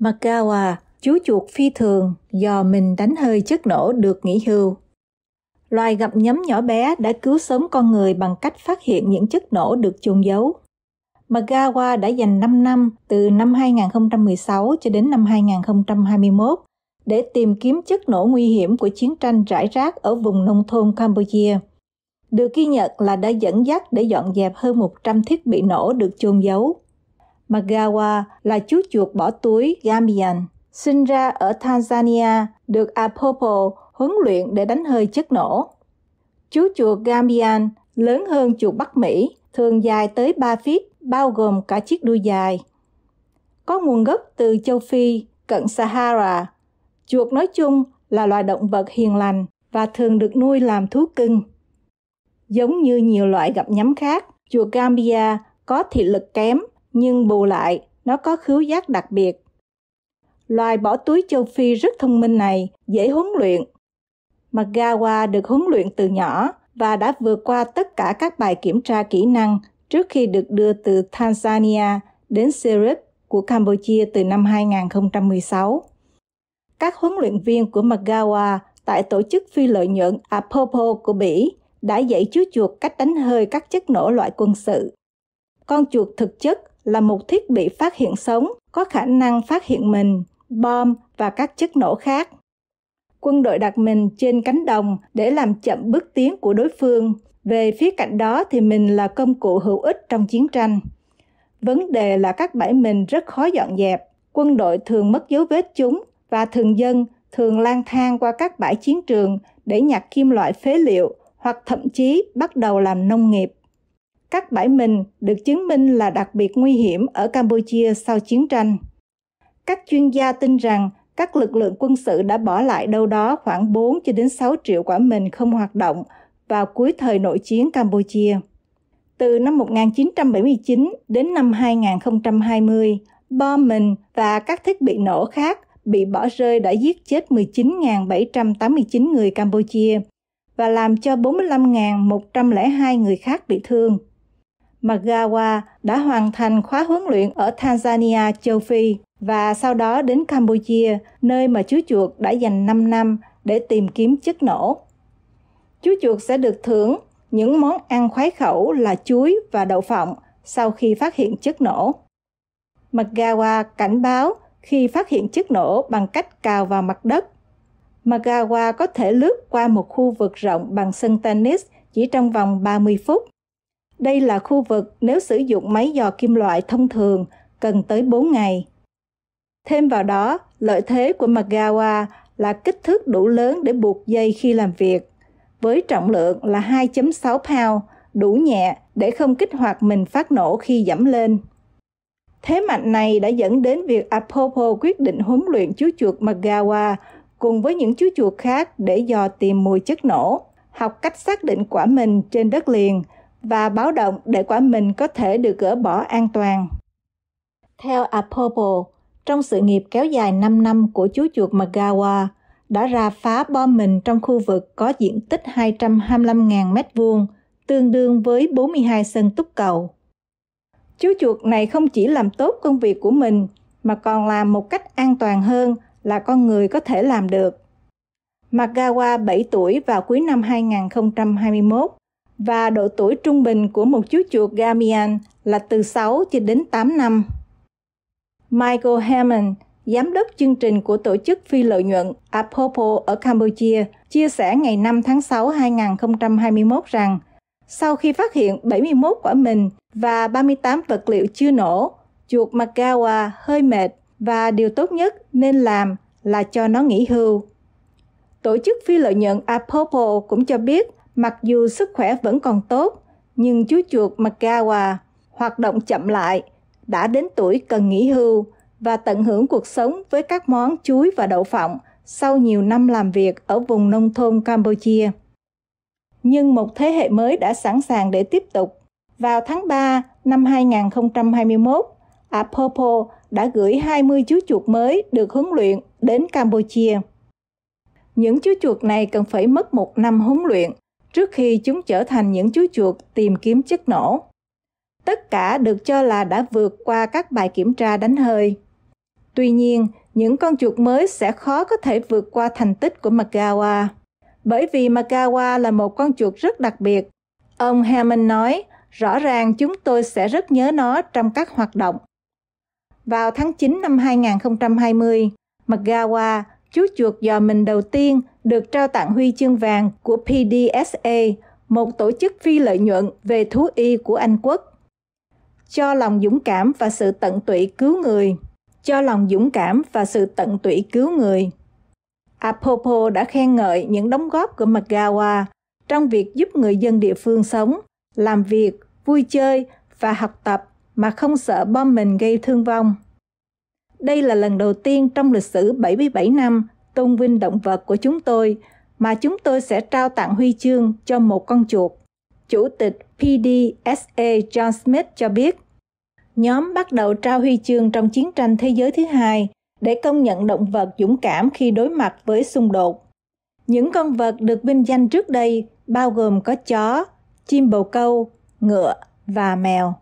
Makawa chú chuột phi thường do mình đánh hơi chất nổ được nghỉ hưu. Loài gặp nhấm nhỏ bé đã cứu sống con người bằng cách phát hiện những chất nổ được chôn giấu. Magawa đã dành 5 năm từ năm 2016 cho đến năm 2021 để tìm kiếm chất nổ nguy hiểm của chiến tranh rải rác ở vùng nông thôn Campuchia. Được ghi nhận là đã dẫn dắt để dọn dẹp hơn 100 thiết bị nổ được chôn giấu. Magawa là chú chuột bỏ túi Gambian sinh ra ở Tanzania, được Apopo huấn luyện để đánh hơi chất nổ. Chú chuột Gambian lớn hơn chuột Bắc Mỹ, thường dài tới 3 feet, bao gồm cả chiếc đuôi dài. Có nguồn gốc từ châu Phi, cận Sahara. Chuột nói chung là loài động vật hiền lành và thường được nuôi làm thú cưng. Giống như nhiều loại gặm nhắm khác, chuột Gambia có thị lực kém nhưng bù lại nó có khứu giác đặc biệt. Loài bỏ túi châu Phi rất thông minh này, dễ huấn luyện. Magawa được huấn luyện từ nhỏ và đã vượt qua tất cả các bài kiểm tra kỹ năng trước khi được đưa từ Tanzania đến Sirip của Campuchia từ năm 2016. Các huấn luyện viên của Magawa tại tổ chức phi lợi nhuận Apopo của Bỉ đã dạy chú chuột cách đánh hơi các chất nổ loại quân sự. Con chuột thực chất là một thiết bị phát hiện sống có khả năng phát hiện mình, bom và các chất nổ khác. Quân đội đặt mình trên cánh đồng để làm chậm bước tiến của đối phương. Về phía cạnh đó thì mình là công cụ hữu ích trong chiến tranh. Vấn đề là các bãi mình rất khó dọn dẹp. Quân đội thường mất dấu vết chúng và thường dân thường lang thang qua các bãi chiến trường để nhặt kim loại phế liệu hoặc thậm chí bắt đầu làm nông nghiệp các bãi mình được chứng minh là đặc biệt nguy hiểm ở Campuchia sau chiến tranh. Các chuyên gia tin rằng các lực lượng quân sự đã bỏ lại đâu đó khoảng 4 cho đến 6 triệu quả mình không hoạt động vào cuối thời nội chiến Campuchia. Từ năm 1979 đến năm 2020, bom mình và các thiết bị nổ khác bị bỏ rơi đã giết chết 19.789 người Campuchia và làm cho 45.102 người khác bị thương. Magawa đã hoàn thành khóa huấn luyện ở Tanzania, châu Phi và sau đó đến Campuchia, nơi mà chú chuột đã dành 5 năm để tìm kiếm chất nổ. Chú chuột sẽ được thưởng những món ăn khoái khẩu là chuối và đậu phộng sau khi phát hiện chất nổ. Magawa cảnh báo khi phát hiện chất nổ bằng cách cào vào mặt đất. Magawa có thể lướt qua một khu vực rộng bằng sân tennis chỉ trong vòng 30 phút đây là khu vực nếu sử dụng máy dò kim loại thông thường cần tới 4 ngày. Thêm vào đó, lợi thế của Magawa là kích thước đủ lớn để buộc dây khi làm việc, với trọng lượng là 2.6 pound, đủ nhẹ để không kích hoạt mình phát nổ khi giảm lên. Thế mạnh này đã dẫn đến việc Apopo quyết định huấn luyện chú chuột Magawa cùng với những chú chuột khác để dò tìm mùi chất nổ, học cách xác định quả mình trên đất liền – và báo động để quả mình có thể được gỡ bỏ an toàn. Theo Apopo, trong sự nghiệp kéo dài 5 năm của chú chuột Magawa, đã ra phá bom mình trong khu vực có diện tích 225.000 m2, tương đương với 42 sân túc cầu. Chú chuột này không chỉ làm tốt công việc của mình, mà còn làm một cách an toàn hơn là con người có thể làm được. Magawa 7 tuổi vào cuối năm 2021 và độ tuổi trung bình của một chú chuột Gamian là từ 6 cho đến 8 năm. Michael Hammond, giám đốc chương trình của tổ chức phi lợi nhuận Apopo ở Campuchia, chia sẻ ngày 5 tháng 6 2021 rằng sau khi phát hiện 71 quả mình và 38 vật liệu chưa nổ, chuột Magawa hơi mệt và điều tốt nhất nên làm là cho nó nghỉ hưu. Tổ chức phi lợi nhuận Apopo cũng cho biết Mặc dù sức khỏe vẫn còn tốt, nhưng chú chuột Magawa hoạt động chậm lại, đã đến tuổi cần nghỉ hưu và tận hưởng cuộc sống với các món chuối và đậu phộng sau nhiều năm làm việc ở vùng nông thôn Campuchia. Nhưng một thế hệ mới đã sẵn sàng để tiếp tục. Vào tháng 3 năm 2021, Apopo đã gửi 20 chú chuột mới được huấn luyện đến Campuchia. Những chú chuột này cần phải mất một năm huấn luyện trước khi chúng trở thành những chú chuột tìm kiếm chất nổ. Tất cả được cho là đã vượt qua các bài kiểm tra đánh hơi. Tuy nhiên, những con chuột mới sẽ khó có thể vượt qua thành tích của Magawa. Bởi vì Magawa là một con chuột rất đặc biệt. Ông Hammond nói, rõ ràng chúng tôi sẽ rất nhớ nó trong các hoạt động. Vào tháng 9 năm 2020, Magawa, chú chuột dò mình đầu tiên, được trao tặng huy chương vàng của PDSA, một tổ chức phi lợi nhuận về thú y của Anh Quốc. Cho lòng dũng cảm và sự tận tụy cứu người. Cho lòng dũng cảm và sự tận tụy cứu người. Apopo đã khen ngợi những đóng góp của Magawa trong việc giúp người dân địa phương sống, làm việc, vui chơi và học tập mà không sợ bom mình gây thương vong. Đây là lần đầu tiên trong lịch sử 77 năm tôn vinh động vật của chúng tôi mà chúng tôi sẽ trao tặng huy chương cho một con chuột. Chủ tịch PDSA John Smith cho biết, nhóm bắt đầu trao huy chương trong chiến tranh thế giới thứ hai để công nhận động vật dũng cảm khi đối mặt với xung đột. Những con vật được vinh danh trước đây bao gồm có chó, chim bồ câu, ngựa và mèo.